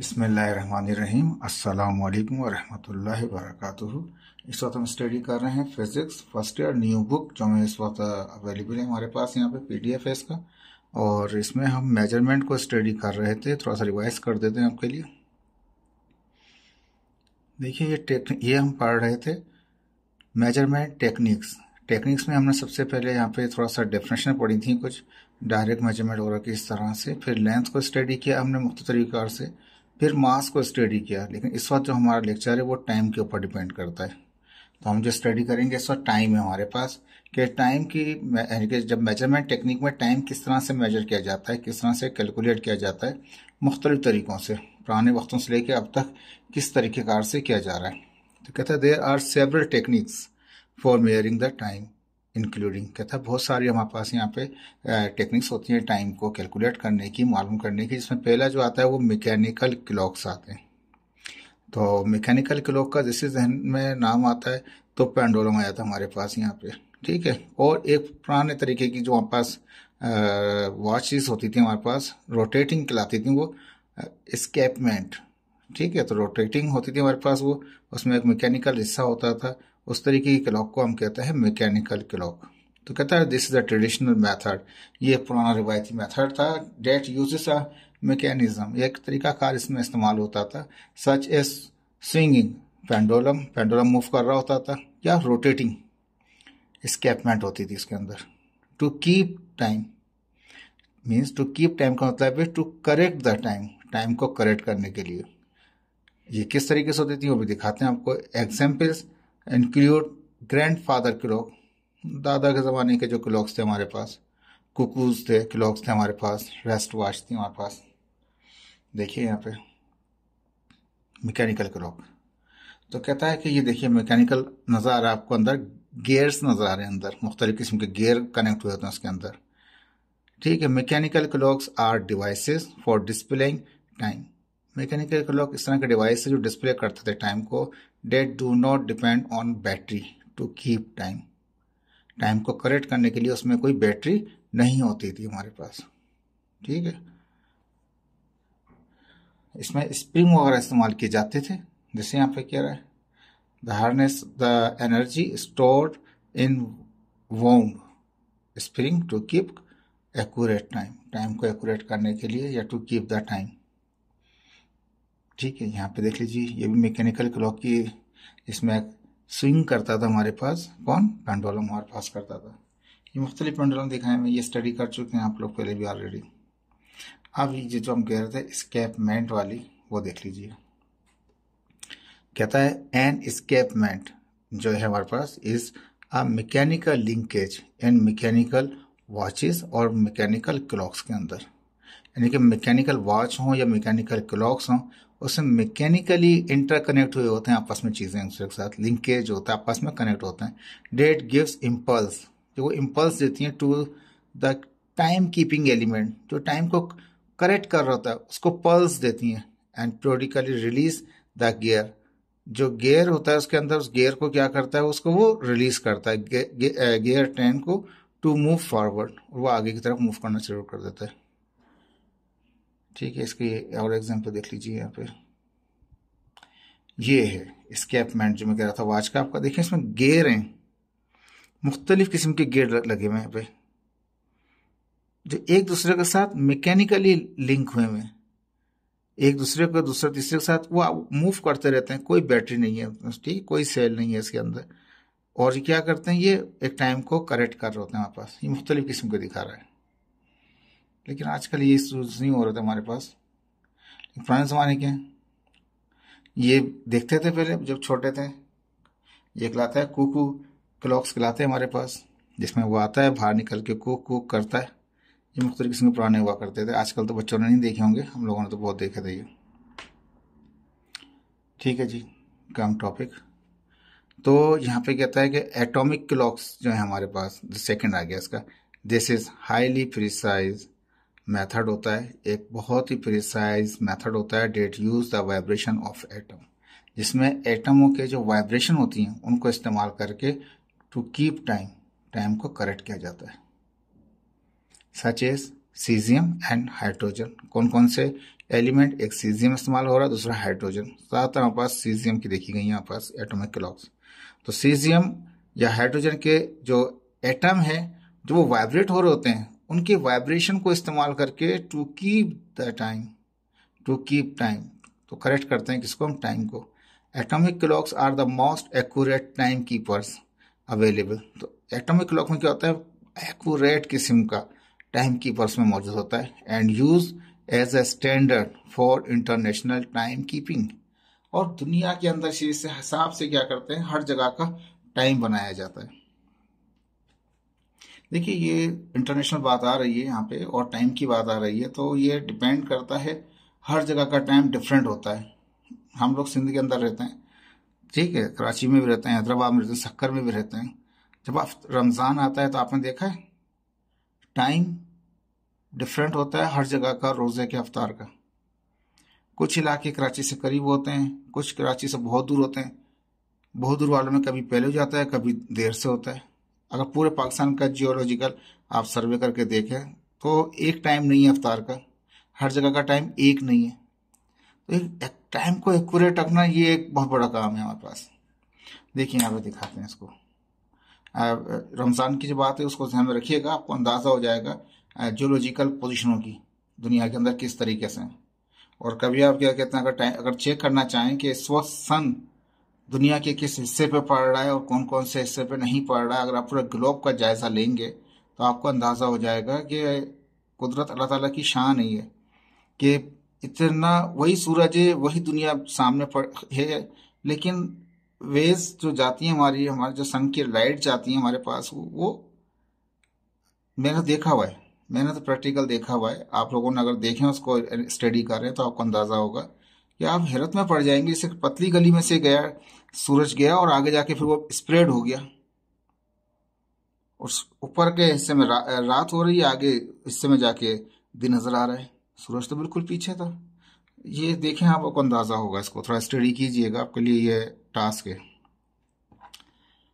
बसमीम अल्लाम वरहमल वर्क इस वक्त हम स्टडी कर रहे हैं physics first year new book जो हमें इस वक्त अवेलेबल है हमारे पास यहाँ पे पीडीएफ है इसका और इसमें हम मेजरमेंट को स्टडी कर रहे थे थोड़ा सा रिवाइज कर देते हैं आपके लिए देखिए ये ये हम पढ़ रहे थे मेजरमेंट टेक्निक्स टेक्निक्स में हमने सबसे पहले यहाँ पे थोड़ा सा डेफिनेशन पढ़ी थी कुछ डायरेक्ट मेजरमेंट वगैरह की इस तरह से फिर लेंथ को स्टडी किया हमने मुख्त तरीक़ार से फिर मास को स्टडी किया लेकिन इस वक्त जो हमारा लेक्चर है वो टाइम के ऊपर डिपेंड करता है तो हम जो स्टडी करेंगे इस वक्त टाइम है हमारे पास कि टाइम की यानी कि जब मेजरमेंट टेक्निक में टाइम किस तरह से मेजर किया जाता है किस तरह से कैलकुलेट किया जाता है मुख्तलिफ तरीक़ों से पुराने वक्तों से लेकर अब तक किस तरीक़ेकार से किया जा रहा है तो कहते हैं there are several techniques for measuring the time including कहता है बहुत सारी हमारे पास यहाँ पे टेक्निक्स होती हैं टाइम को कैलकुलेट करने की मालूम करने की जिसमें पहला जो आता है वो मैकेनिकल क्लॉक्स आते हैं तो मैकेनिकल क्लॉक का जैसे जहन में नाम आता है तो पेंडोलम आया था हमारे पास यहाँ पे ठीक है और एक पुराने तरीके की जो हमारे पास वॉचेस होती थी हमारे पास रोटेटिंग कहलाती थी वो स्केपमेंट ठीक है तो रोटेटिंग होती थी हमारे पास वो उसमें एक मैकेनिकल हिस्सा होता था उस तरीके की क्लॉक को हम कहते हैं मैकेनिकल क्लॉक तो कहता है this is a traditional method ये पुराना रिवायती मेथड था डेट यूज अ मैकेनिज्म एक तरीका कार इसमें इस्तेमाल होता था such as swinging pendulum pendulum move कर रहा होता था या रोटेटिंग स्केपमेंट होती थी इसके अंदर to keep time means to keep time का मतलब है to correct the time time को करेक्ट करने के लिए ये किस तरीके से होती थी वो भी दिखाते हैं आपको examples include grandfather clock दादा के ज़माने के जो क्लॉक्स थे हमारे पास कुकूज थे क्लॉक्स थे हमारे पास रेस्ट वॉच थी हमारे पास देखिए यहाँ पे मैकेनिकल क्लॉक तो कहता है कि ये देखिए मैकेनिकल नज़र आ रहा है आपको अंदर गेयर्स नज़र आ रहे हैं अंदर मुख्तलिफ़ किस्म के गेयर कनेक्ट हुए होते हैं उसके अंदर ठीक है mechanical clocks are devices for displaying time mechanical clock इस तरह के डिवाइस है जो डिस्प्ले करते थे टाइम को that do not depend on battery to keep time time को करेक्ट करने के लिए उसमें कोई बैटरी नहीं होती थी हमारे पास ठीक है इसमें स्प्रिंग वगैरह इस्तेमाल किए जाते थे जैसे यहाँ पे कह रहा है the harness the energy stored in wound spring to keep accurate time time को एक्यूरेट करने के लिए या टू कीप द टाइम ठीक है यहाँ पे देख लीजिए ये भी मैकेनिकल क्लॉक की इसमें स्विंग करता था हमारे पास कौन पेंडोलम हमारे पास करता था ये मुख्तलि पेंडोलम दिखाए मैं ये स्टडी कर चुके हैं आप लोग पहले भी ऑलरेडी अब ये जो हम कह रहे थे स्केपमेंट वाली वो देख लीजिए कहता है एन स्केपमेंट जो है हमारे पास is a mechanical linkage in mechanical watches और मैकेनिकल क्लॉक्स के अंदर यानी कि मैकेनिकल वॉच हों या मैकेनिकल क्लॉक्स हों उसमें मैकेनिकली इंटरकनेक्ट हुए होते हैं आपस में चीज़ें एक दूसरे के साथ लिंकेज होता है आपस में कनेक्ट होते हैं डेट गिव्स इम्पल्स जो वो इम्पल्स देती हैं to the time keeping element जो टाइम को करेक्ट कर रहा होता है उसको पल्स देती हैं and periodically release the gear जो गेयर होता है उसके अंदर उस गेयर को क्या करता है उसको वो रिलीज करता है गेयर ट्रेन को टू मूव फॉरवर्ड वो आगे की तरफ मूव करना शुरू कर देता है ठीक है इसकी और एग्जांपल देख लीजिए यहाँ पे ये है स्केपमेंट जो मैं कह रहा था वाच का आपका देखें इसमें गेयर हैं मुख्तलिफ किस्म के गेयर लगे हुए यहाँ पे जो एक दूसरे के साथ मैकेनिकली लिंक हुए हुए एक दूसरे को दूसरे तीसरे के साथ वो मूव करते रहते हैं कोई बैटरी नहीं है ठीक कोई सेल नहीं है इसके अंदर और ये क्या करते हैं ये एक टाइम को करेक्ट कर रहे होते हैं वहाँ पास ये मुख्तलिफ किस्म के दिखा रहा है लेकिन आजकल ये सूज नहीं हो रहे थे हमारे पास पुराने ज़माने के ये देखते थे पहले जब छोटे थे ये खिलाता है कुकू क्लॉक्स खिलाते हैं हमारे पास जिसमें वो आता है बाहर निकल के कुक कुक करता है ये मुख्तलि किस्म के पुराने हुआ करते थे आजकल तो बच्चों ने नहीं देखे होंगे हम लोगों ने तो बहुत देखे थे ये ठीक है जी कम टॉपिक तो यहाँ पे कहता है कि एटॉमिक क्लॉक्स जो है हमारे पास सेकंड आ गया इसका this is highly precise method होता है एक बहुत ही प्रिसाइज मेथड होता है that use the vibration of atom जिसमें एटमों के जो वाइब्रेशन होती हैं उनको इस्तेमाल करके टू कीप टाइम टाइम को करेक्ट किया जाता है such as caesium and hydrogen कौन कौन से एलिमेंट एक सीजियम इस्तेमाल हो रहा है दूसरा हाइड्रोजन ज़्यादातर हमारे पास सीजियम की देखी गई है हमारे पास एटोमिक क्लॉक्स तो सीजियम या हाइड्रोजन के जो एटम है जो वो वाइब्रेट हो रहे होते हैं उनके वाइब्रेशन को इस्तेमाल करके to keep the time to keep time तो करेक्ट करते हैं किसको हम टाइम को atomic clocks are the most accurate time keepers available तो एटॉमिक क्लॉक में क्या होता है एक्यूरेट किस्म का टाइम कीपर्स में मौजूद होता है and use as a standard for international time keeping और दुनिया के अंदर से हिसाब से क्या करते हैं हर जगह का टाइम बनाया जाता है देखिए ये इंटरनेशनल बात आ रही है यहाँ पे और टाइम की बात आ रही है तो ये डिपेंड करता है हर जगह का टाइम डिफरेंट होता है हम लोग सिंध के अंदर रहते हैं ठीक है कराची में भी रहते हैं हैदराबाद में रहते हैं शक्कर में भी रहते हैं जब आप रमज़ान आता है तो आपने देखा है टाइम डिफरेंट होता है हर जगह का रोज़े के अवतार का कुछ इलाके कराची से करीब होते हैं कुछ कराची से बहुत दूर होते हैं बहुत दूर वालों में कभी पहले हो जाता है कभी देर से होता है अगर पूरे पाकिस्तान का जियोलॉजिकल आप सर्वे करके देखें तो एक टाइम नहीं है अवतार का हर जगह का टाइम एक नहीं है तो एक टाइम को एकूरेट रखना ये एक बहुत बड़ा काम है हमारे पास देखिए यहाँ पर दिखाते हैं इसको रमज़ान की जो बात है उसको ध्यान में रखिएगा आपको अंदाज़ा हो जाएगा जियोलॉजिकल पोजिशनों की दुनिया के अंदर किस तरीके से और कभी आप क्या कहते हैं अगर टाइम अगर चेक करना चाहें कि इस वक्त सन दुनिया के किस हिस्से पे पड़ रहा है और कौन कौन से हिस्से पे नहीं पड़ रहा है अगर आप पूरे ग्लोब का जायज़ा लेंगे तो आपको अंदाज़ा हो जाएगा कि कुदरत अल्लाह ताला की शान ही है कि इतना वही सूरज है वही दुनिया सामने पड़ है लेकिन वेज जो जाती है हमारी हमारे जो सन की लाइट जाती है हमारे पास वो मैंने तो देखा हुआ है मैंने तो प्रैक्टिकल देखा हुआ है आप लोगों ने अगर देखें उसको स्टडी करें तो आपको अंदाज़ा होगा कि आप हैरत में पड़ जाएंगे जैसे पतली गली में से गया सूरज गया और आगे जाके फिर वो स्प्रेड हो गया और ऊपर के हिस्से में रा, रात हो रही है आगे हिस्से में जाके दिन नजर आ रहा है सूरज तो बिल्कुल पीछे था ये देखें आप आपको अंदाज़ा होगा इसको थोड़ा स्टडी कीजिएगा आपके लिए ये टास्क है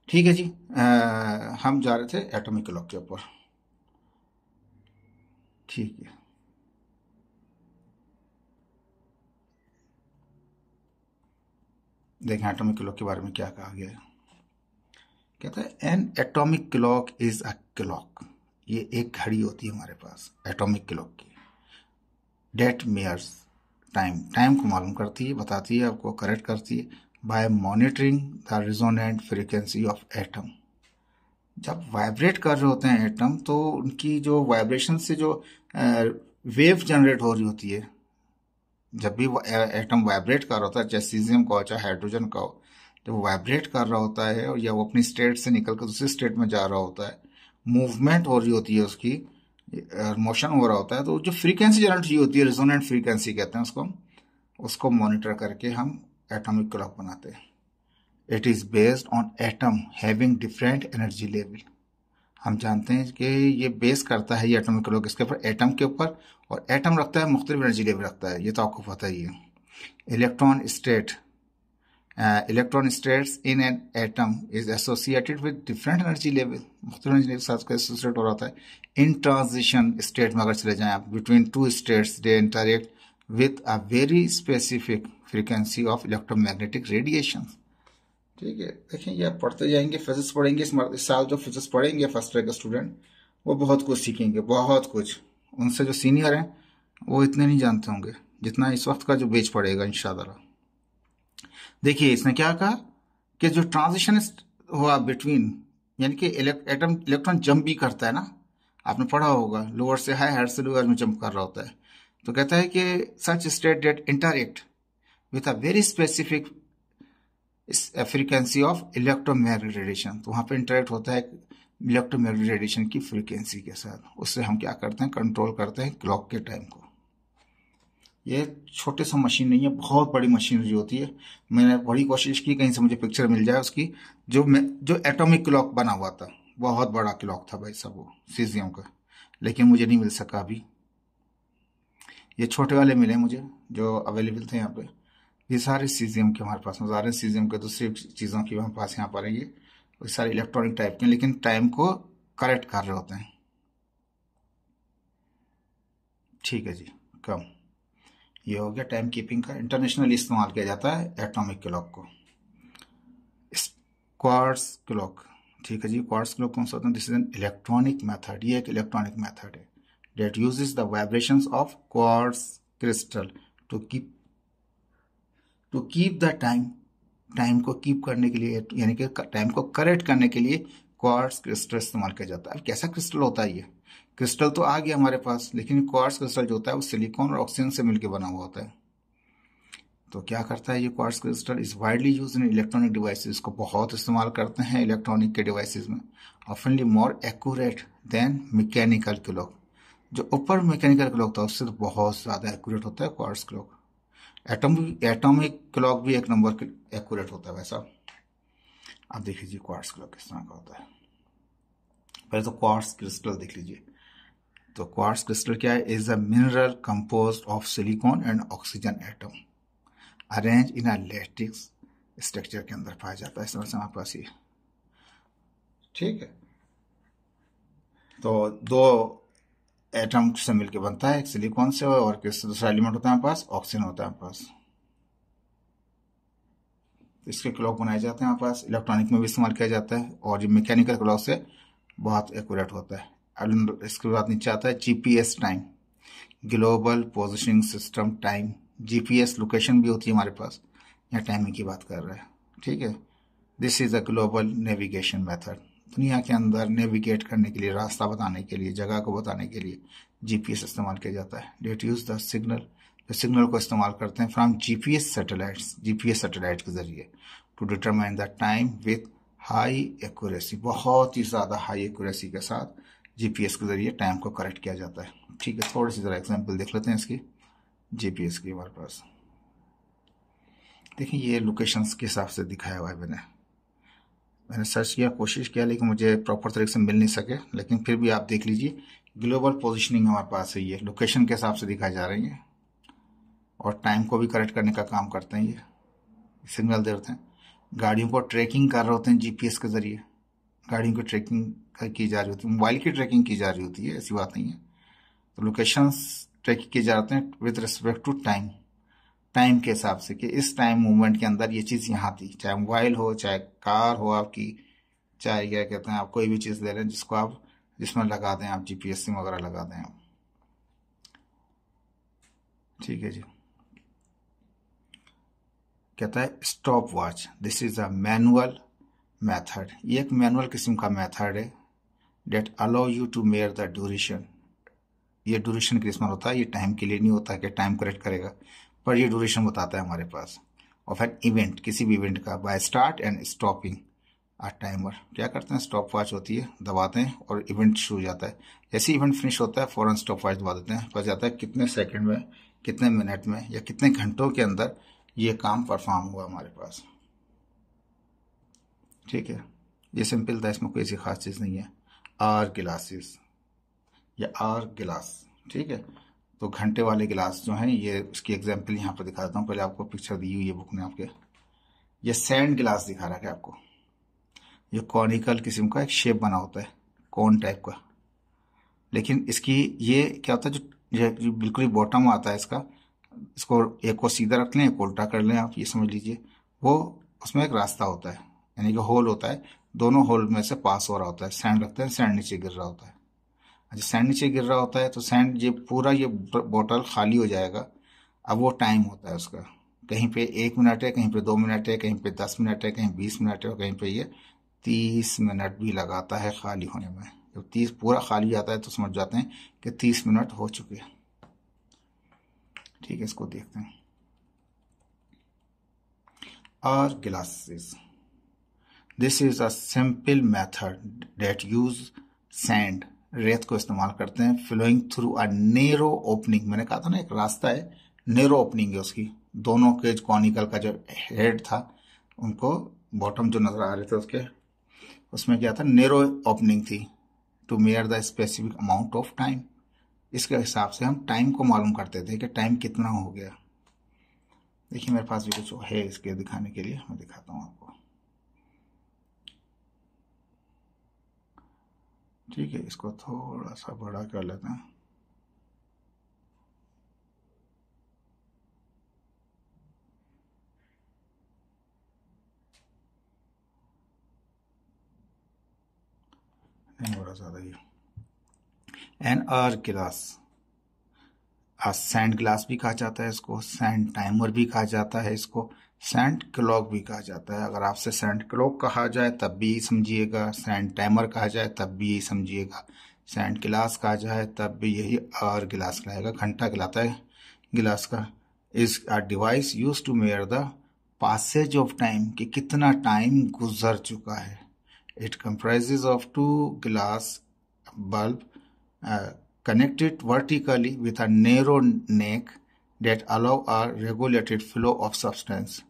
ठीक है जी आ, हम जा रहे थे एटॉमिक क्लॉक के ऊपर ठीक है देखें एटॉमिक क्लॉक के बारे में क्या कहा गया है कहता है an atomic clock is a clock ये एक घड़ी होती है हमारे पास एटॉमिक क्लॉक की डेट मेयर्स टाइम टाइम को मालूम करती है बताती है आपको करेक्ट करती है by monitoring the resonant frequency of atom जब वाइब्रेट कर रहे होते हैं एटम तो उनकी जो वाइब्रेशन से जो वेव जनरेट हो रही होती है जब भी एटम वाइब्रेट कर रहा होता है चाहे सीजियम का हो चाहे हाइड्रोजन का हो जब वाइब्रेट कर रहा होता है और या वो अपनी स्टेट से निकल कर दूसरी स्टेट में जा रहा होता है मूवमेंट हो रही होती है उसकी मोशन हो रहा होता है तो जो फ्रीक्वेंसी जनरेट हुई होती है रिजोनेंट फ्रीक्वेंसी कहते हैं उसको उसको मॉनिटर करके हम एटॉमिक क्लॉक बनाते हैं it is based on atom having different energy level हम जानते हैं कि ये बेस करता है ये एटॉमिक क्लॉक इसके ऊपर एटम के ऊपर और एटम रखता है मुख्तलि एनर्जी लेवल रखता है ये तो आपको पता ही है electron state electron states in an atom is associated with different energy level मुख्तलिफ एनर्जी के साथ एसोसिएट हो रहा है इन ट्रांजिशन स्टेट में अगर चले जाएं आप between two states they interact with a very specific frequency of electromagnetic radiation ठीक है देखिए ये आप पढ़ते जाएंगे फिजिक्स पढ़ेंगे इस साल जो फिजिक्स पढ़ेंगे फर्स्ट ईयर के स्टूडेंट वो बहुत कुछ सीखेंगे बहुत कुछ उनसे जो सीनियर हैं वो इतने नहीं जानते होंगे जितना इस वक्त का जो बेच पड़ेगा इन देखिए इसने क्या कहा कि जो ट्रांजिशन हुआ बिटवीन यानी कि एटम इलेक्ट्रॉन जंप भी करता है ना आपने पढ़ा होगा लोअर से हाई हायर से लोअर में जंप कर रहा होता है तो कहता है कि such state that interact with a very specific frequency of electromagnetic radiation तो वहां पे इंटरेक्ट होता है इलेक्ट्रोमैग्नेटिक रेडिएशन की फ्रीक्वेंसी के साथ उससे हम क्या करते हैं कंट्रोल करते हैं क्लॉक के टाइम को ये छोटे सा मशीन नहीं है बहुत बड़ी मशीनरी होती है मैंने बड़ी कोशिश की कहीं से मुझे पिक्चर मिल जाए उसकी जो मैं जो एटॉमिक क्लॉक बना हुआ था बहुत बड़ा क्लॉक था भाई सब वो सीजियों का लेकिन मुझे नहीं मिल सका अभी ये छोटे वाले मिले मुझे जो अवेलेबल थे यहाँ पे ये सारे सीजियम के हमारे पास में सारे सीजियम के दूसरी चीज़ों की हमारे पास यहाँ पर है ये और सारे इलेक्ट्रॉनिक टाइप के लेकिन टाइम को करेक्ट कर रहे होते हैं ठीक है जी कम ये हो गया टाइम कीपिंग का इंटरनेशनल इस्तेमाल किया जाता है एटॉमिक क्लॉक को क्वार्ट्स क्लॉक ठीक है जी क्वार्ट्स क्लॉक कौन सा होता है this is an electronic method ये एक इलेक्ट्रॉनिक मेथड है that use the vibration of quartz crystal to keep to keep the time time को कीप करने के लिए यानी कि टाइम को करेक्ट करने के लिए क्वार्ट्स क्रिस्टल इस्तेमाल किया जाता है अब कैसा क्रिस्टल होता है ये क्रिस्टल तो आ गया हमारे पास लेकिन क्वार्ट्स क्रिस्टल जो होता है वो सिलिकॉन और ऑक्सीजन से मिलकर बना हुआ होता है तो क्या करता है ये quartz crystal is widely use in electronic devices इसको बहुत इस्तेमाल करते हैं इलेक्ट्रॉनिक के डिवाइसेस में ऑफनली more accurate than mechanical clock जो ऊपर मैकेनिकल क्लॉक था उससे तो बहुत ज़्यादा एक्यूरेट होता है quartz clock atom atomic clock भी एक नंबर एक्यूरेट होता है वैसा आप देख लीजिए क्वार्ट्स क्लॉक किस तरह का होता है पहले तो क्वार्ट्स क्रिस्टल देख लीजिए तो क्वार्ट्स क्रिस्टल क्या है is a mineral compose of silicon and oxygen atom arrange in a lattice structure के अंदर पाया जाता है इस तरह से हमारे पास ये ठीक है तो दो एटम से मिलकर बनता है एक सिलिकॉन से और किससे दूसरा एलिमेंट होता है हमारे पास ऑक्सीजन होता है हमारे पास इसके क्लॉक बनाए जाते हैं हमारे पास इलेक्ट्रॉनिक में भी इस्तेमाल किया जाता है और ये मैकेनिकल क्लॉक से बहुत एक्यूरेट होता है अब इसके बाद नीचे आता है GPS time global positioning system time GPS location भी होती है हमारे पास यहाँ टाइमिंग की बात कर रहे हैं ठीक है this is a global navigation method दुनिया के अंदर नेविगेट करने के लिए रास्ता बताने के लिए जगह को बताने के लिए जीपीएस इस्तेमाल किया जाता है that use the signal signal को इस्तेमाल करते हैं from GPS satellites GPS satellite के ज़रिए to determine the time with high accuracy बहुत ही ज़्यादा हाई एक्यूरेसी के साथ जीपीएस के ज़रिए टाइम को करेक्ट किया जाता है ठीक है थोड़ी सी ज़रा एग्जाम्पल देख लेते हैं इसकी जीपीएस की हमारे पास देखिए ये लोकेशंस के हिसाब से दिखाया हुआ है मैंने मैंने सर्च किया कोशिश किया लेकिन मुझे प्रॉपर तरीके से मिल नहीं सके लेकिन फिर भी आप देख लीजिए ग्लोबल पोजिशनिंग हमारे पास है ये लोकेशन के हिसाब से दिखाई जा रही है और टाइम को भी करेक्ट करने का काम करते हैं ये सिग्नल देते हैं गाड़ियों को ट्रैकिंग कर रहे होते हैं जीपीएस के ज़रिए गाड़ियों की ट्रैकिंग की जा रही होती है मोबाइल की ट्रैकिंग की जा रही होती है ऐसी बात नहीं है तो लोकेशंस ट्रैक किए जाते हैं with respect to time time के हिसाब से कि इस टाइम मूवमेंट के अंदर ये चीज़ यहाँ थी चाहे मोबाइल हो चाहे कार हो आपकी चाहे क्या कहते हैं आप कोई भी चीज़ ले रहे हैं जिसको आप जिसमें लगा दें आप जीपीएस सिम वगैरह लगा दें आप ठीक है जी कहता है stop watch this is a manual method ये एक मैनुअल किस्म का मेथड है that allow you to measure the duration ये ड्यूरेशन किस्म होता है ये टाइम के लिए नहीं होता कि टाइम करेक्ट करेगा पर ये ड्यूरेशन बताता है हमारे पास ऑफ एन इवेंट किसी भी इवेंट का by start and stopping a timer क्या करते हैं स्टॉप वॉच होती है दबाते हैं और इवेंट शुरू हो जाता है जैसे इवेंट फिनिश होता है फ़ौरन स्टॉप वॉच दबा देते हैं पता जाता है कितने सेकंड में कितने मिनट में या कितने घंटों के अंदर ये काम परफॉर्म हुआ हमारे पास ठीक है ये सिंपल था इसमें कोई ऐसी खास चीज़ नहीं है आर ग्लासेस या आर गिलास ठीक है तो घंटे वाले गिलास जो हैं ये उसकी एग्जाम्पल यहाँ पर दिखा देता हूँ पहले आपको पिक्चर दी हुई है बुक ने आपके ये सैंड गिलास दिखा रहा है आपको ये कॉनिकल किस्म का एक शेप बना होता है कॉन टाइप का लेकिन इसकी ये क्या होता है जो बिल्कुल ही बॉटम आता है इसका इसको एक को सीधा रख लें एक उल्टा कर लें आप ये समझ लीजिए वो उसमें एक रास्ता होता है यानी कि होल होता है दोनों होल में से पास हो रहा होता है सैंड रखते हैं सैंड नीचे गिर रहा होता है अच्छा हाँ सैंड नीचे गिर रहा होता है तो सैंड ये पूरा ये बॉटल खाली हो जाएगा अब वो टाइम होता है उसका कहीं पे एक मिनट है कहीं पे दो मिनट है कहीं पे दस मिनट है कहीं बीस मिनट है कहीं पे ये तीस मिनट भी लगाता है खाली होने में जब तीस पूरा खाली जाता है तो समझ जाते हैं कि तीस मिनट हो चुके हैं ठीक है इसको देखते हैं और glasses this is a simple method that use sand रेत को इस्तेमाल करते हैं flowing through a narrow opening मैंने कहा था ना एक रास्ता है नेरो ओपनिंग है उसकी दोनों केज कॉनिकल का जो हेड था उनको बॉटम जो नजर आ रहे थे उसके उसमें क्या था नेरो ओपनिंग थी to measure the specific amount of time इसके हिसाब से हम टाइम को मालूम करते थे कि टाइम कितना हो गया देखिए मेरे पास भी कुछ है इसके दिखाने के लिए मैं दिखाता हूँ आपको ठीक है इसको थोड़ा सा बड़ा कर लेते हैं बड़ा ज़्यादा ये an hour glass sand glass भी कहा जाता है इसको सैंड टाइमर भी कहा जाता है इसको सेंट क्लॉक भी कहा जाता है अगर आपसे सेंट क्लॉक कहा जाए तब भी यही समझिएगा सेंट टाइमर कहा जाए तब भी यही समझिएगा सेंट गिलास कहा जाए तब भी यही और गिलास कहलाएगा घंटा गिलाता है गिलास का is device use to measure the passage of time कि कितना टाइम गुजर चुका है it comprise of two glass bulb connected vertically with a narrow neck that allow are regulated flow of substance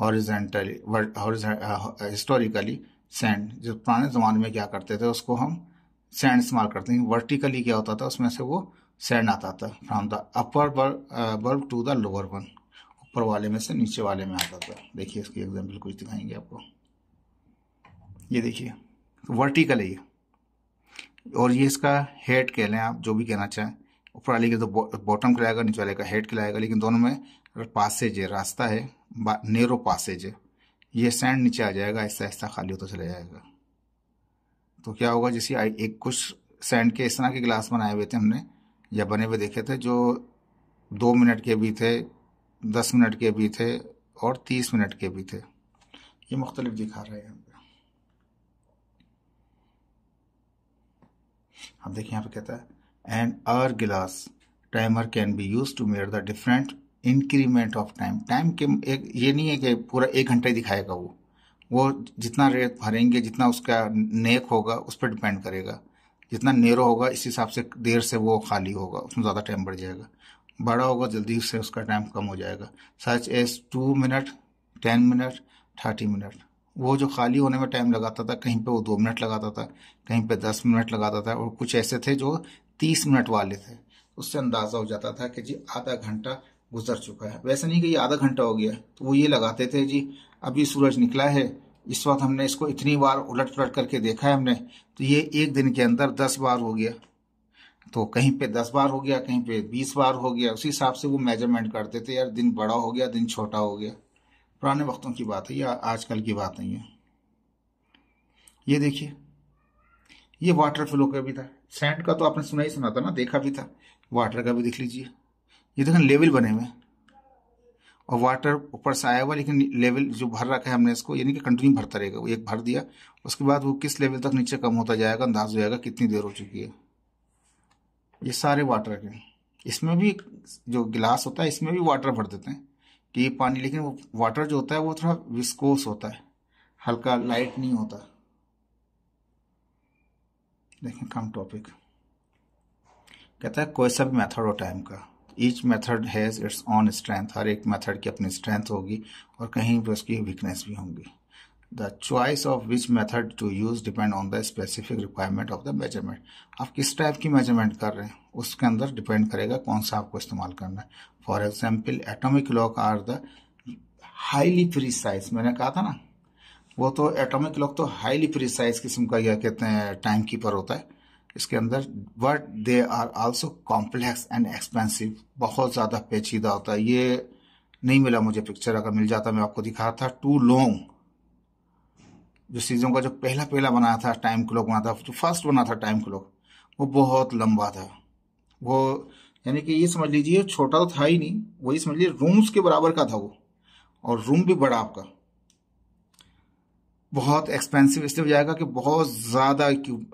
horizontally historically sand जो पुराने ज़माने में क्या करते थे उसको हम सैंड इस्तेमाल करते हैं वर्टिकली क्या होता था उसमें से वो सैंड आता था from the upper bulb to the lower one ऊपर वाले में से नीचे वाले में आता था देखिए इसकी एग्जाम्पल कुछ दिखाएंगे आपको ये देखिए वर्टिकल है ये और ये इसका हेड कह लें आप जो भी कहना चाहें ऊपर वाले तो के तो बॉटम कहलाएगा नीचे वाले का हेड कहलाएगा लेकिन दोनों में अगर पास से जो रास्ता है नेरो पासेज ये सैंड नीचे आ जाएगा ऐसा ऐसा खाली होता चला जाएगा तो क्या होगा जैसे एक कुछ सैंड के इस तरह के गिलास बनाए हुए थे हमने या बने हुए देखे थे जो दो मिनट के भी थे दस मिनट के भी थे और तीस मिनट के भी थे ये मुख्तलिफ दिखा रहे हैं हम अब देखिए यहाँ पे कहता है and hour glass timer can be use to measure the different increment of time time के एक ये नहीं है कि पूरा एक ही दिखाएगा वो वो जितना रेत भरेंगे जितना उसका नेक होगा उस पर डिपेंड करेगा जितना नेरो होगा इस हिसाब से देर से वो खाली होगा उसमें ज़्यादा टाइम बढ़ जाएगा बड़ा होगा जल्दी से उसका टाइम कम हो जाएगा such as two minute ten minute thirty minute वो जो खाली होने में टाइम लगाता था कहीं पे वो दो मिनट लगाता था कहीं पे दस मिनट लगाता था और कुछ ऐसे थे जो तीस मिनट वाले थे उससे अंदाज़ा हो जाता था कि जी आधा घंटा गुजर चुका है वैसे नहीं कि आधा घंटा हो गया तो वो ये लगाते थे जी अभी सूरज निकला है इस वक्त हमने इसको इतनी बार उलट पलट करके देखा है हमने तो ये एक दिन के अंदर दस बार हो गया तो कहीं पे दस बार हो गया कहीं पे बीस बार हो गया उसी हिसाब से वो मेजरमेंट करते थे यार दिन बड़ा हो गया दिन छोटा हो गया पुराने वक्तों की बात है या आजकल की बात नहीं है ये देखिए ये वाटर फ्लो का भी था सैंड का तो आपने सुना ही सुना था ना देखा भी था वाटर का भी देख लीजिए ये देखें लेवल बने हुए और वाटर ऊपर से आया हुआ लेकिन लेवल जो भर रखा है हमने इसको यानी कि कंटिन्यू भरता रहेगा वो एक भर दिया उसके बाद वो किस लेवल तक नीचे कम होता जाएगा अंदाज हो जाएगा कितनी देर हो चुकी है ये सारे वाटर के इसमें भी जो गिलास होता है इसमें भी वाटर भर देते हैं कि ये पानी लेकिन वो वाटर जो होता है वो थोड़ा विस्कोस होता है हल्का लाइट नहीं होता देखें कम टॉपिक कहता है कोई सा भी मैथड हो टाइम का each method has its own strength हर एक मेथड की अपनी स्ट्रेंथ होगी और कहीं पर उसकी वीकनेस भी होंगी the choice of which method to use depend on the specific requirement of the measurement आप किस टाइप की मेजरमेंट कर रहे हैं उसके अंदर डिपेंड करेगा कौन सा आपको इस्तेमाल करना है for example atomic clock are the highly precise मैंने कहा था ना वो तो एटोमिक लॉक तो हाईली प्रिसाइज किस्म का यह कहते हैं टाइम कीपर होता है इसके अंदर but they are also complex and expensive बहुत ज़्यादा पेचीदा होता है ये नहीं मिला मुझे पिक्चर अगर मिल जाता मैं आपको दिखा रहा था टू लॉन्ग जो सीज़न का जो पहला पहला बना था टाइम क्लॉक बना था जो फर्स्ट बना था टाइम क्लॉक वो बहुत लंबा था वो यानी कि ये समझ लीजिए छोटा तो था ही नहीं वही समझ लीजिए रूम्स के बराबर का था वो और रूम भी बड़ा आपका बहुत एक्सपेंसिव इसलिए हो जाएगा कि बहुत ज़्यादा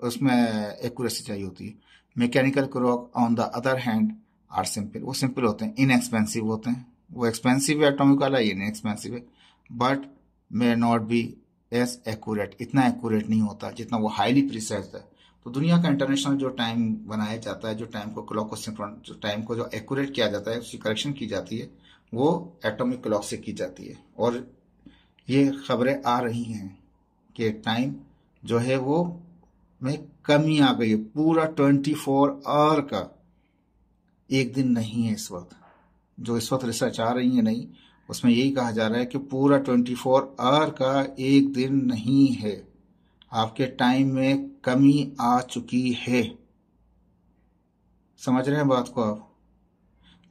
उसमें एक्यूरेसी चाहिए होती है mechanical clock on the other hand are simple वो सिंपल होते हैं इनएक्सपेंसिव होते हैं वो एक्सपेंसिव है एटोमिक वाला ये नहीं एक्सपेंसिव है but may not be as accurate इतना एक्यूरेट नहीं होता जितना वो हाईली प्रिसाइज है तो दुनिया का इंटरनेशनल जो टाइम बनाया जाता है जो टाइम को क्लॉक को जो टाइम को जो एक्यूरेट किया जाता है उसकी करेक्शन की जाती है वो एटॉमिक क्लॉक से की जाती है और ये खबरें आ रही हैं के टाइम जो है वो में कमी आ गई है पूरा ट्वेंटी फोर आवर का एक दिन नहीं है इस वक्त जो इस वक्त रिसर्च आ रही है नहीं उसमें यही कहा जा रहा है कि पूरा ट्वेंटी फोर आवर का एक दिन नहीं है आपके टाइम में कमी आ चुकी है समझ रहे हैं बात को आप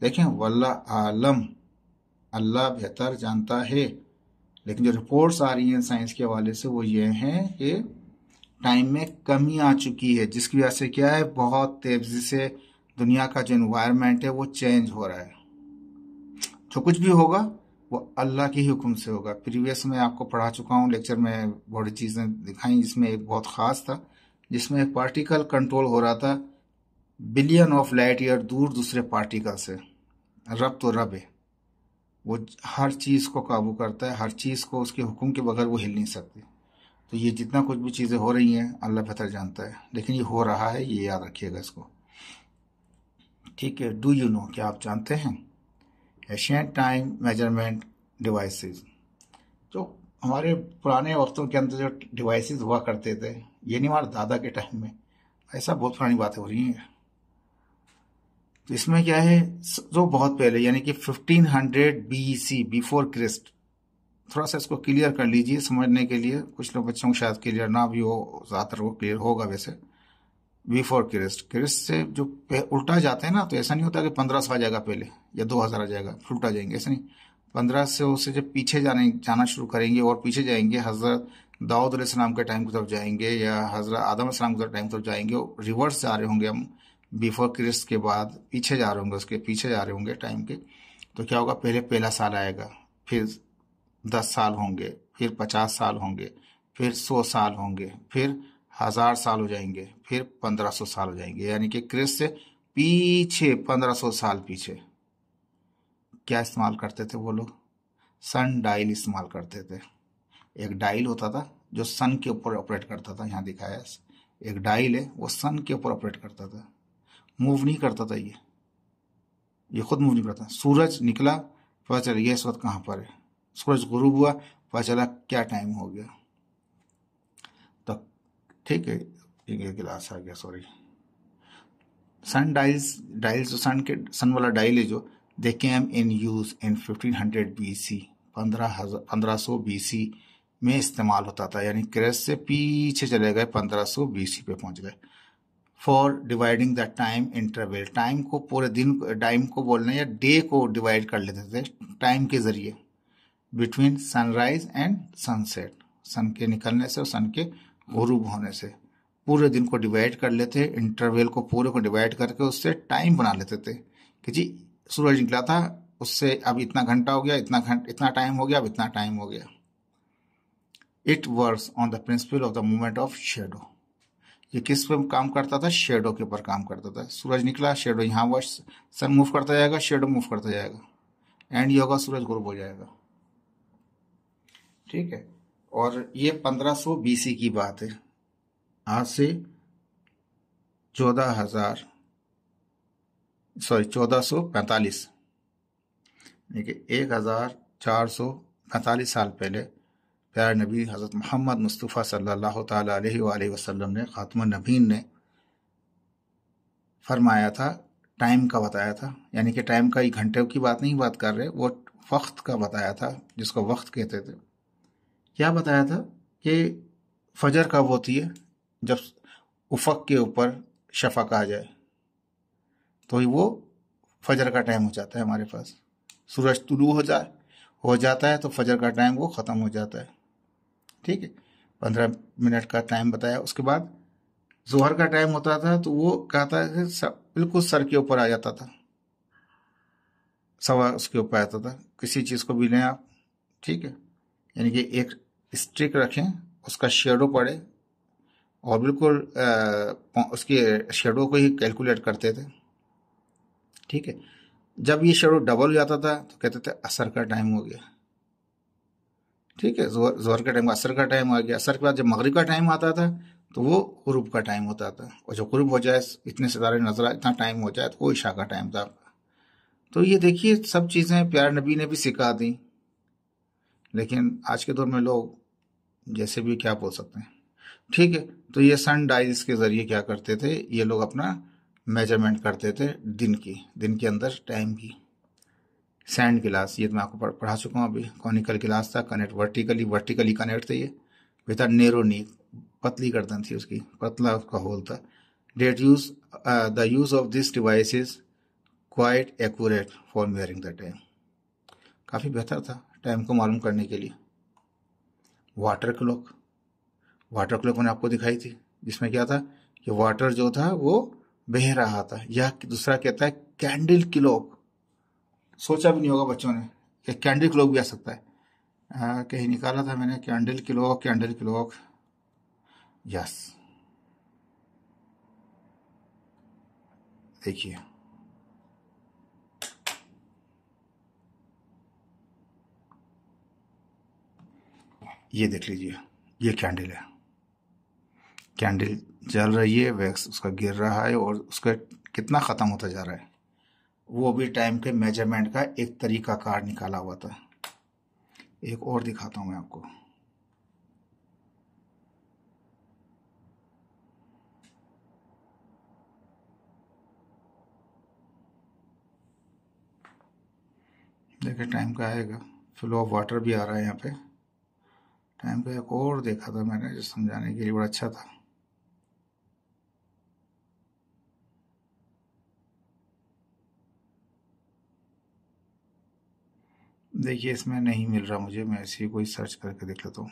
देखें वल्ला आलम अल्लाह बेहतर जानता है लेकिन जो रिपोर्ट्स आ रही हैं साइंस के हवाले से वो ये हैं कि टाइम में कमी आ चुकी है जिसकी वजह से क्या है बहुत तेजी से दुनिया का जो इन्वायरमेंट है वो चेंज हो रहा है जो कुछ भी होगा वो अल्लाह के ही हुक्म से होगा प्रीवियस में आपको पढ़ा चुका हूँ लेक्चर में बहुत चीज़ें दिखाई जिसमें एक बहुत ख़ास था जिसमें एक पार्टिकल कंट्रोल हो रहा था बिलियन ऑफ लाइट ईयर दूर दूसरे पार्टिकल से रब तो रब है वो हर चीज़ को काबू करता है हर चीज़ को उसके हुक्म के बगैर वो हिल नहीं सकती तो ये जितना कुछ भी चीज़ें हो रही हैं अल्लाह बेहतर जानता है लेकिन ये हो रहा है ये याद रखिएगा इसको ठीक है डू यू नो क्या आप जानते हैं एशियन टाइम मेजरमेंट डिवाइसेस जो हमारे पुराने वक्तों के अंदर जो डिवाइसेस हुआ करते थे ये नहीं हमारे दादा के टाइम में ऐसा बहुत पुरानी बातें हो रही हैं तो इसमें क्या है जो बहुत पहले यानी कि 1500 hundred B C before Christ थोड़ा सा इसको क्लियर कर लीजिए समझने के लिए कुछ लोग बच्चों को शायद क्लियर ना भी हो ज़्यादातर वो क्लियर होगा वैसे बिफोर क्रिस्ट क्रिस्ट से जो उल्टा जाता है ना तो ऐसा नहीं होता कि पंद्रह सौ आ जाएगा पहले या दो हज़ार आ जाएगा उल्टा जाएंगे ऐसा नहीं पंद्रह सौ से जब पीछे जाने जाना शुरू करेंगे और पीछे जाएंगे हज़रत दाऊद के टाइम की तरफ जाएंगे या हज़रत आदम के टाइम की तरफ जाएंगे रिवर्स जा रहे होंगे हम बिफोर क्रिस्ट के बाद पीछे जा रहे होंगे उसके पीछे जा रहे होंगे टाइम के तो क्या होगा पहले पहला साल आएगा फिर दस साल होंगे फिर पचास साल होंगे फिर सौ साल होंगे फिर हजार साल हो जाएंगे फिर पंद्रह सौ साल हो जाएंगे यानी कि क्रिस्ट से पीछे पंद्रह सौ साल पीछे क्या इस्तेमाल करते थे वो लोग सन डायल इस्तेमाल करते थे एक डायल होता था जो सन के ऊपर ऑपरेट करता था यहाँ दिखाया एक डायल है वो सन के ऊपर ऑपरेट करता था मूव नहीं करता था ये ये खुद मूव नहीं करता सूरज निकला पता चला ये इस वक्त कहाँ पर है सूरज गुरूब हुआ पता चला क्या टाइम हो गया तो ठीक है एक गिलास आ गया सॉरी सन डाइल्स डाइल्स जो सन के सन वाला डाइल है जो they came in use in 1500 hundred B C पंद्रह हजार पंद्रह सौ बी सी में इस्तेमाल होता था यानी क्रेस से पीछे चले गए पंद्रह सौ बी सी पे पहुंच गए for dividing the time interval time को पूरे दिन टाइम को बोलने या डे को डिवाइड कर लेते थे टाइम के जरिए between sunrise and sunset sun के निकलने से और सन के गुरूब होने से पूरे दिन को डिवाइड कर लेते इंटरवल को पूरे को डिवाइड करके उससे टाइम बना लेते थे कि जी सूरज निकला था उससे अब इतना घंटा हो गया इतना घंटा इतना टाइम हो गया अब इतना टाइम हो गया it works on the principle of the movement of shadow ये किस पे काम करता था शेडो के ऊपर काम करता था सूरज निकला शेडो यहाँ हुआ सन मूव करता जाएगा शेडो मूव करता जाएगा एंड ये होगा सूरज ग्रुप हो जाएगा ठीक है और ये 1500 बीसी की बात है आज से चौदह हजार सॉरी चौदह सौ पैंतालीस देखिए एक हजार चार सौ पैंतालीस साल पहले प्यार नबी हज़रत मोहम्मद मुस्तफ़ा सल्लल्लाहु अलैहि वसल्लम ने ख़ातम नबीन ने फरमाया था टाइम का बताया था यानी कि टाइम का ही घंटे की बात नहीं बात कर रहे वो वक्त का बताया था जिसको वक्त कहते थे क्या बताया था कि फजर कब होती है जब उफक के ऊपर शफक आ जाए तो ही वो फजर का टाइम हो जाता है हमारे पास सूरज तुलू हो जाए हो जाता है तो फजर का टाइम वो ख़त्म हो जाता है ठीक है पंद्रह मिनट का टाइम बताया उसके बाद जोहर का टाइम होता था तो वो कहता है बिल्कुल सर के ऊपर आ जाता था सवा उसके ऊपर आता था किसी चीज़ को भी लें आप ठीक है यानी कि एक स्ट्रिक रखें उसका शेडो पड़े और बिल्कुल उसके शेडो को ही कैलकुलेट करते थे ठीक है जब ये शेडो डबल हो जाता था तो कहते थे असर का टाइम हो गया ठीक है जोहर जोर का टाइम असर का टाइम आ गया असर के बाद जब मगरब का टाइम आता था तो वो ग्रुप का टाइम होता था और जो ग्रुप हो जाए इतने सितारे नजर आए इतना टाइम हो जाए तो वो ईशा का टाइम था तो ये देखिए सब चीज़ें प्यार नबी ने भी सिखा दी लेकिन आज के दौर में लोग जैसे भी क्या बोल सकते हैं ठीक है तो ये सन डाइज के ज़रिए क्या करते थे ये लोग अपना मेजरमेंट करते थे दिन की दिन के अंदर टाइम की सैंड गिलास ये तो मैं आपको पढ़ा चुका हूँ अभी कॉनिकल गिलास था कनेक्ट वर्टिकली वर्टिकली कनेक्ट थे ये विथ नेरो नीक पतली गर्दन थी उसकी पतला उसका होल था that use the use of this device is quite accurate for measuring the time काफ़ी बेहतर था टाइम को मालूम करने के लिए वाटर क्लॉक वाटर क्लॉक मैंने आपको दिखाई थी जिसमें क्या था कि वाटर जो था वो बह रहा था यह दूसरा कहता है कैंडल क्लॉक सोचा भी नहीं होगा बच्चों ने कि कैंडल क्लॉक भी आ सकता है आ, हाँ, कहीं निकाला था मैंने candle clock candle clock yes देखिए ये देख लीजिए ये कैंडल है कैंडल जल रही है वैक्स उसका गिर रहा है और उसका कितना ख़त्म होता जा रहा है वो भी टाइम के मेजरमेंट का एक तरीका कार निकाला हुआ था एक और दिखाता हूँ मैं आपको देखिए टाइम का आएगा फ्लो ऑफ वाटर भी आ रहा है यहाँ पे टाइम का एक और देखा था मैंने जो समझाने के लिए बड़ा अच्छा था देखिए इसमें नहीं मिल रहा मुझे मैं ऐसे ही कोई सर्च करके देख लेता हूँ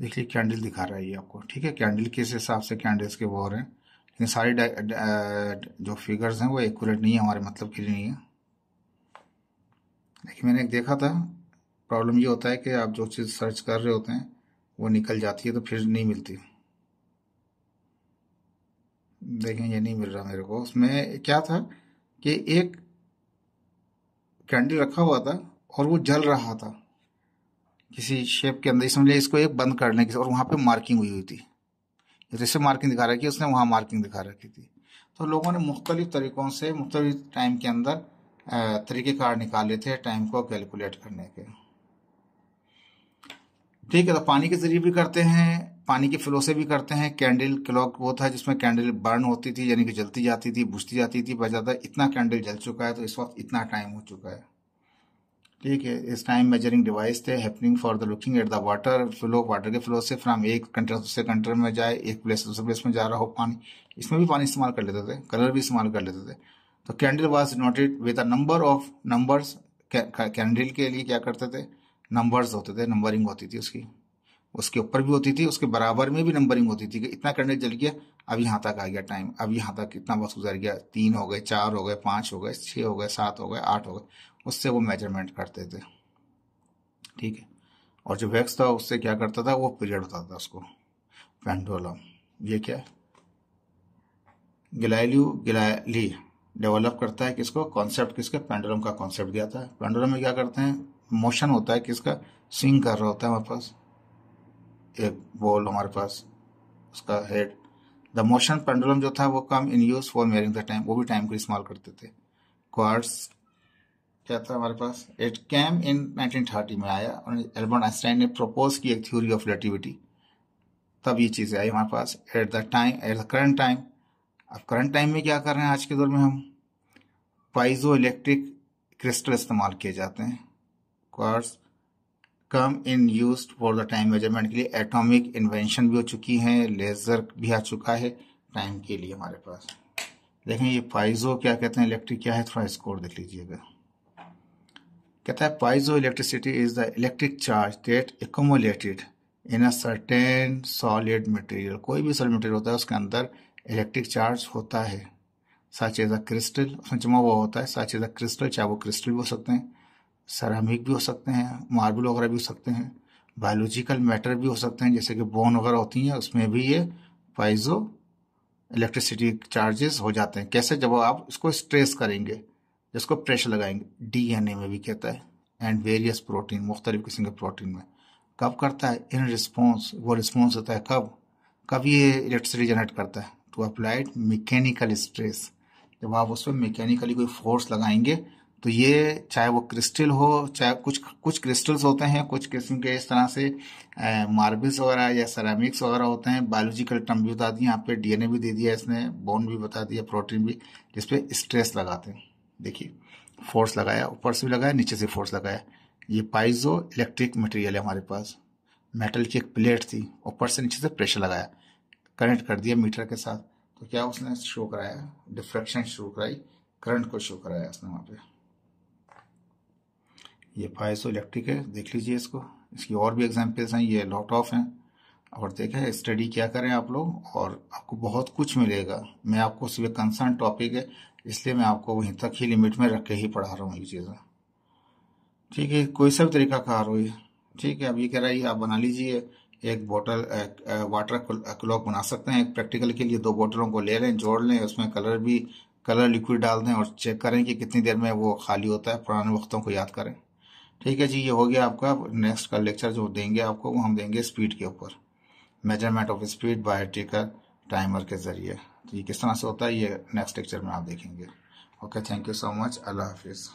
देखिए कैंडल दिखा रहा है ये आपको ठीक है कैंडल किस हिसाब से कैंडल्स के वो हो रहे हैं लेकिन सारी जो फिगर्स हैं वो एक्यूरेट नहीं है हमारे मतलब के लिए नहीं है देखिए मैंने एक देखा था प्रॉब्लम ये होता है कि आप जो चीज़ सर्च कर रहे होते हैं वो निकल जाती है तो फिर नहीं मिलती देखें ये नहीं मिल रहा मेरे को उसमें क्या था कि एक कैंडल रखा हुआ था और वो जल रहा था किसी शेप के अंदर समझ इसको एक बंद करने की और वहाँ पे मार्किंग हुई हुई थी जैसे तो मार्किंग दिखा रखी उसने वहाँ मार्किंग दिखा रखी थी तो लोगों ने मुख्तलिफ तरीक़ों से मुख्तलि टाइम के अंदर तरीक़ेकार निकाले थे टाइम को कैलकुलेट करने के ठीक है तो पानी के ज़रिए भी करते हैं पानी के फ्लो से भी करते हैं कैंडल क्लॉक वो था जिसमें कैंडल बर्न होती थी यानी कि जलती जाती थी बुझती जाती थी जाता इतना कैंडल जल चुका है तो इस वक्त इतना टाइम हो चुका है ठीक है इस टाइम मेजरिंग डिवाइस थे happening for the looking at the water flow water के फ्लो से फ्राम एक कंट्री दूसरे कंट्री में जाए एक प्लेस दूसरे प्लेस में जा रहा हो पानी इसमें भी पानी इस्तेमाल कर लेते थे कलर भी इस्तेमाल कर लेते थे तो candle was noted with a number of numbers candle के लिए क्या करते थे नंबर्स होते थे नंबरिंग होती थी उसकी उसके ऊपर भी होती थी उसके बराबर में भी नंबरिंग होती थी कि इतना करने जल गया अब यहाँ तक आ गया टाइम अब यहाँ तक इतना वक्त गुजर गया तीन हो गए चार हो गए पाँच हो गए छः हो गए सात हो गए आठ हो गए उससे वो मेजरमेंट करते थे ठीक है और जो वैक्स था उससे क्या करता था वो पीरियड होता था उसको पेंडोलम ये क्या है गिलाइल्यू गिलाली डेवलप करता है किसको कॉन्सेप्ट किसका पेंडोलम का कॉन्सेप्ट दिया था पेंडोलम में क्या करते हैं मोशन होता है किसका स्विंग कर रहा होता है हमारे पास एक बॉल हमारे पास उसका हेड द मोशन पेंडुलम जो था वो come in use for measuring the time वो भी टाइम को इस्तेमाल करते थे क्वार्ट्स क्या था हमारे पास इट कैम इन 1930 में आया और एल्बर्ट आइंस्टाइन ने प्रपोज की एक थ्योरी ऑफ रिलेटिविटी तब ये चीज़ें आई हमारे पास at the time at the current time अब करंट टाइम में क्या कर रहे हैं आज के दौर में हम पाइजो इलेक्ट्रिक क्रिस्टल इस्तेमाल किए जाते हैं quartz come in use for the time measurement के लिए एटॉमिक इन्वेंशन भी हो चुकी है लेज़र भी आ चुका है टाइम के लिए हमारे पास देखें ये पाइजो क्या कहते हैं इलेक्ट्रिक क्या है थोड़ा स्कोर देख लीजिएगा कहता है piezo electricity is the electric charge that accumulated in a certain solid material कोई भी सॉलिड मटेरियल होता है उसके अंदर इलेक्ट्रिक चार्ज होता है सच एज अ क्रिस्टल उसमें जमा हुआ होता है सच एज अ क्रिस्टल चाहे वो क्रिस्टल भी हो सकते हैं सरामिक भी हो सकते हैं मार्बल वगैरह भी हो सकते हैं बायोलॉजिकल मैटर भी हो सकते हैं जैसे कि बोन वगैरह होती हैं उसमें भी ये पाइजो इलेक्ट्रिसिटी चार्जेस हो जाते हैं कैसे जब आप इसको स्ट्रेस करेंगे इसको प्रेशर लगाएंगे डीएनए में भी कहता है एंड वेरियस प्रोटीन मुख्तलिफ किस्म के प्रोटीन में कब करता है इन रिस्पॉन्स वो रिस्पॉन्स होता है कब कब ये इलेक्ट्रिसिटी जनरेट करता है टू अप्लाइड मैकेनिकल स्ट्रेस जब आप उस पर मैकेनिकली कोई फोर्स लगाएंगे तो ये चाहे वो क्रिस्टल हो चाहे कुछ कुछ क्रिस्टल्स होते हैं कुछ किस्म के इस तरह से मार्बल्स वगैरह या सरामिक्स वगैरह होते हैं बायोलॉजिकल टर्म भी बता दिए यहाँ पे डीएनए भी दे दिया इसने बोन भी बता दिया प्रोटीन भी जिसपे स्ट्रेस लगाते हैं देखिए फोर्स लगाया ऊपर से भी लगाया नीचे से फोर्स लगाया ये पाइजो इलेक्ट्रिक मटेरियल है हमारे पास मेटल की एक प्लेट थी ऊपर से नीचे से प्रेशर लगाया कनेक्ट कर दिया मीटर के साथ तो क्या उसने शो कराया डिफ्रेक्शन शो कराई करंट को शो कराया उसने वहाँ पर ये फाइसो इलेक्ट्रिक है देख लीजिए इसको इसकी और भी एग्जाम्पल्स हैं ये लॉट ऑफ हैं और देखें स्टडी क्या करें आप लोग और आपको बहुत कुछ मिलेगा मैं आपको सिर्फ कंसर्न टॉपिक है इसलिए मैं आपको वहीं तक ही लिमिट में रख के ही पढ़ा रहा हूँ ये चीज़ें ठीक है कोई सा भी तरीका कार हो ये ठीक है अब ये कह रहा है आप बना लीजिए एक बोतल वाटर क्लॉक बना सकते हैं एक प्रैक्टिकल के लिए दो बोतलों को ले लें जोड़ लें उसमें कलर भी कलर लिक्विड डाल दें और चेक करें कि कितनी देर में वो खाली होता है पुराने वक्तों को याद करें ठीक है जी ये हो गया आपका नेक्स्ट का लेक्चर जो देंगे आपको वो हम देंगे स्पीड के ऊपर measurement of speed by taker timer के जरिए तो ये किस तरह से होता है ये नेक्स्ट लेक्चर में आप देखेंगे okay thank you so much अल्लाह हाफिज़